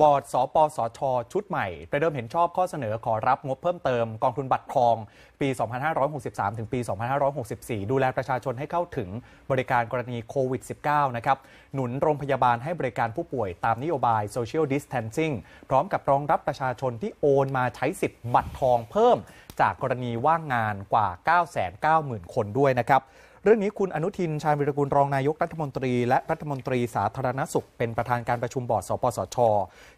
บอร์ดสปสชชุดใหม่ประเดิมเห็นชอบข้อเสนอ ขอรับงบเพิ่มเติมกองทุนบัตรทอง ปี 2563 ถึงปี 2564ดูแลประชาชนให้เข้าถึงบริการกรณีโควิด -19 นะครับ หนุนโรงพยาบาลให้บริการผู้ป่วยตามนโยบาย Social Distancing พร้อมกับรองรับประชาชนที่โอนมาใช้สิทธิ์บัตรทองเพิ่ม จากกรณีว่างงานกว่า 990,000 คนด้วยนะครับเรื่องนี้คุณอนุทินชาญวิรกูลรองนายกรัฐมนตรีและรัฐมนตรีสาธารณสุขเป็นประธานการประชุมบอร์ดสปสช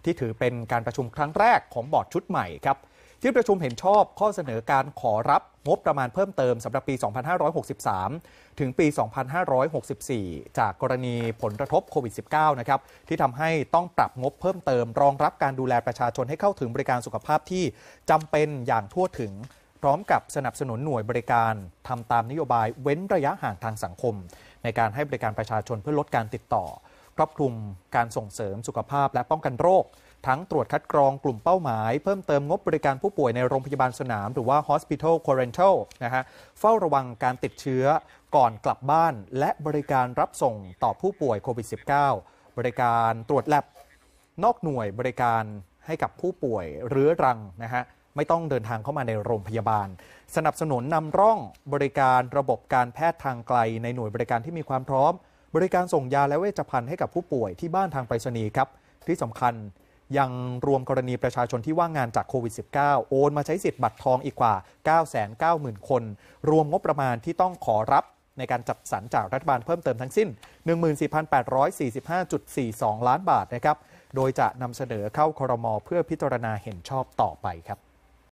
ที่ถือเป็นการประชุมครั้งแรกของบอร์ดชุดใหม่ครับ ที่ประชุมเห็นชอบข้อเสนอการขอรับงบประมาณเพิ่มเติมสำหรับปี 2563 ถึงปี 2564 จากกรณีผลกระทบโควิด -19 นะครับ ที่ทำให้ต้องปรับงบเพิ่มเติมรองรับการดูแลประชาชนให้เข้าถึงบริการสุขภาพที่จำเป็นอย่างทั่วถึงพร้อมกับสนับสนุนหน่วยบริการทำตามนโยบายเว้นระยะห่างทางสังคม ในการให้บริการประชาชนเพื่อลดการติดต่อ ครอบคลุมการส่งเสริมสุขภาพและป้องกันโรค ทั้งตรวจคัดกรองกลุ่มเป้าหมาย เพิ่มเติมงบบริการผู้ป่วยในโรงพยาบาลสนามหรือว่า hospital q u a r a n t n e นะฮะเฝ้าระวังการติดเชื้อก่อนกลับบ้านและบริการรับส่งต่อผู้ป่วยโควิด -19 บริการตรวจแลบนอกหน่วยบริการให้กับผู้ป่วยเรื้อรังนะฮะไม่ต้องเดินทางเข้ามาในโรงพยาบาล สนับสนุนนำร่องบริการระบบการแพทย์ทางไกล ในหน่วยบริการที่มีความพร้อม บริการส่งยาและเวชภัณฑ์ให้กับผู้ป่วยที่บ้านทางไปรษณีย์ครับที่สำคัญยังรวมกรณีประชาชนที่ว่างงานจากโควิด -19 โอนมาใช้สิทธิ์บัตรทองอีกกว่า 990,000 คน รวมงบประมาณที่ต้องขอรับในการจัดสรรจากรัฐบาลเพิ่มเติมทั้งสิ้น14,845.42ล้านบาทนะครับโดยจะนำเสนอเข้าครม เพื่อพิจารณาเห็นชอบต่อไปครับ